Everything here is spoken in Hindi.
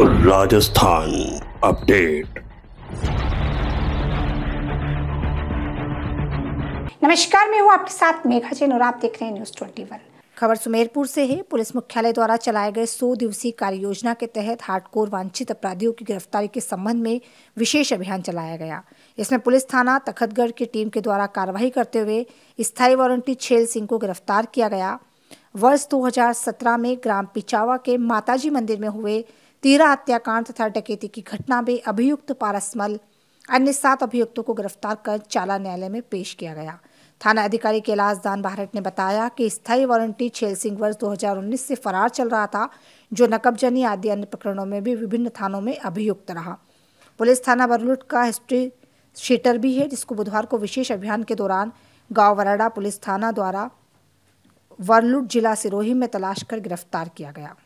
राजस्थान अपडेट नमस्कार मैं हूं आपके साथ मेघा जैन और आप देख रहे हैं न्यूज 21 खबर सुमेरपुर से है पुलिस मुख्यालय द्वारा चलाए गए 100 दिवसीय कार्य योजना के तहत हार्डकोर वांछित अपराधियों की गिरफ्तारी के संबंध में विशेष अभियान चलाया गया इसमें पुलिस थाना तखतगढ़ की टीम के द्वारा कार्रवाई करते हुए स्थायी वारंटी छेल सिंह को गिरफ्तार किया गया वर्ष 2017 में ग्राम पिचावा के माताजी मंदिर में हुए तीरा हत्याकांड तथा डकैती की घटना में अभियुक्त पारसमल अन्य सात अभियुक्तों को गिरफ्तार कर चाला न्यायालय में पेश किया गया थाना अधिकारी कैलाश दान भारत ने बताया कि स्थायी वारंटी छेल सिंह वर्ष 2019 से फरार चल रहा था जो नकबजनी आदि अन्य प्रकरणों में भी विभिन्न थानों में अभियुक्त रहा पुलिस थाना बरलुट का हिस्ट्री शीटर भी है जिसको बुधवार को विशेष अभियान के दौरान गांव वराडा पुलिस थाना द्वारा वर्लुड जिला सिरोही में तलाश कर गिरफ्तार किया गया